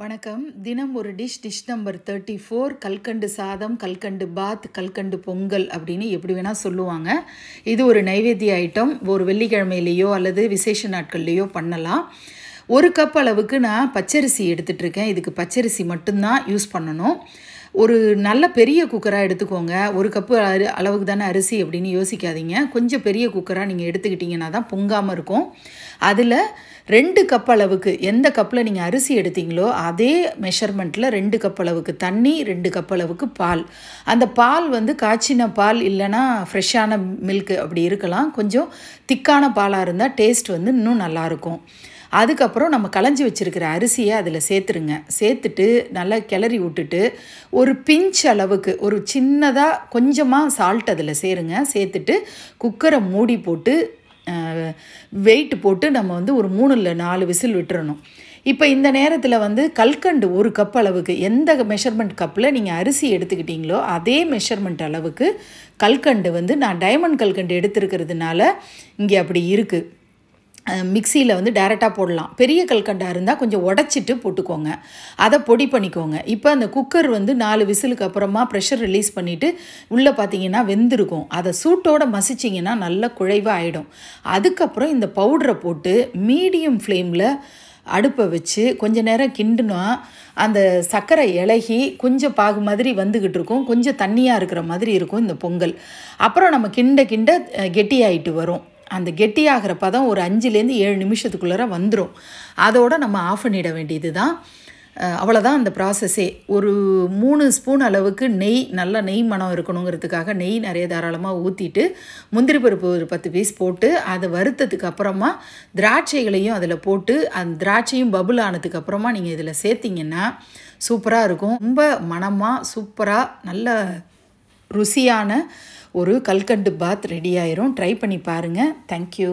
வணக்கம் தினம் ஒரு dish dish number thirty four கல்கண்டு சாதம் கல்கண்டு பாத் கல்கண்டு பொங்கல் அப்படின்னு எப்படி வேணால் சொல்லுவாங்க இது ஒரு நைவேத்திய ஐட்டம் ஒரு வெள்ளிக்கிழமையிலேயோ அல்லது விசேஷ நாட்கள்லேயோ பண்ணலாம் ஒரு கப் அளவுக்கு நான் பச்சரிசி எடுத்துகிட்ருக்கேன் இதுக்கு பச்சரிசி மட்டும்தான் யூஸ் பண்ணணும் ஒரு நல்ல பெரிய குக்கராக எடுத்துக்கோங்க ஒரு கப்பு அரி அளவுக்கு தானே அரிசி அப்படின்னு யோசிக்காதீங்க கொஞ்சம் பெரிய குக்கராக நீங்கள் எடுத்துக்கிட்டிங்கன்னா தான் பொங்காமல் இருக்கும் அதில் ரெண்டு கப் அளவுக்கு எந்த கப்பில் நீங்கள் அரிசி எடுத்தீங்களோ அதே மெஷர்மெண்ட்டில் ரெண்டு கப் அளவுக்கு தண்ணி ரெண்டு கப் அளவுக்கு பால் அந்த பால் வந்து காய்ச்சின பால் இல்லைனா ஃப்ரெஷ்ஷான மில்க் அப்படி இருக்கலாம் கொஞ்சம் திக்கான பாலாக இருந்தால் டேஸ்ட் வந்து இன்னும் நல்லாயிருக்கும் அதுக்கப்புறம் நம்ம களைஞ்சி வச்சுருக்கிற அரிசியை அதில் சேர்த்துருங்க சேர்த்துட்டு நல்லா கிளறி விட்டுட்டு ஒரு பிஞ்ச் அளவுக்கு ஒரு சின்னதாக கொஞ்சமாக சால்ட் அதில் சேருங்க சேர்த்துட்டு குக்கரை மூடி போட்டு வெயிட் போட்டு நம்ம வந்து ஒரு மூணு இல்லை நாலு விசில் விட்டுறணும் இப்போ இந்த நேரத்தில் வந்து கல்கண்டு ஒரு கப் அளவுக்கு எந்த மெஷர்மெண்ட் கப்பில் நீங்கள் அரிசி எடுத்துக்கிட்டீங்களோ அதே மெஷர்மெண்ட் அளவுக்கு கல்கண்டு வந்து நான் டைமண்ட் கல்கண்டு எடுத்துருக்கிறதுனால இங்கே அப்படி இருக்குது மிக்சியில் வந்து டேரெக்டாக போடலாம் பெரிய கல்கண்டாக இருந்தால் கொஞ்சம் உடச்சிட்டு போட்டுக்கோங்க அதை பொடி பண்ணிக்கோங்க இப்போ அந்த குக்கர் வந்து நாலு விசிலுக்கு அப்புறமா ப்ரெஷர் ரிலீஸ் பண்ணிவிட்டு உள்ளே பார்த்தீங்கன்னா வெந்திருக்கும் அதை சூட்டோடு மசிச்சிங்கன்னா நல்ல குழைவாக ஆகிடும் அதுக்கப்புறம் இந்த பவுடரை போட்டு மீடியம் ஃப்ளேமில் அடுப்பை வச்சு கொஞ்ச நேரம் கிண்டுனா அந்த சர்க்கரை இலகி கொஞ்சம் பாகு மாதிரி வந்துக்கிட்டு இருக்கும் கொஞ்சம் தண்ணியாக இருக்கிற மாதிரி இருக்கும் இந்த பொங்கல் அப்புறம் நம்ம கிண்ட கிண்ட கெட்டியாயிட்டு வரும் அந்த கெட்டியாகிற பதம் ஒரு அஞ்சுலேருந்து ஏழு நிமிஷத்துக்குள்ளார வந்துடும் அதோடு நம்ம ஆஃப் பண்ணிட வேண்டியது தான் அவ்வளோதான் அந்த ப்ராசஸ்ஸே ஒரு மூணு ஸ்பூன் அளவுக்கு நெய் நல்ல நெய் மனம் இருக்கணுங்கிறதுக்காக நெய் நிறைய தாராளமாக ஊற்றிட்டு முந்திரி பருப்பு ஒரு பத்து பீஸ் போட்டு அதை வறுத்ததுக்கு அப்புறமா திராட்சைகளையும் அதில் போட்டு அந்த திராட்சையும் பபுள் ஆனதுக்கப்புறமா நீங்கள் இதில் சேர்த்திங்கன்னா சூப்பராக இருக்கும் ரொம்ப மனமாக சூப்பராக நல்ல ருசியான ஒரு கல்கண்டு பாத் ரெடி ஆயிரும் ட்ரை பண்ணி பாருங்கள் தேங்க்யூ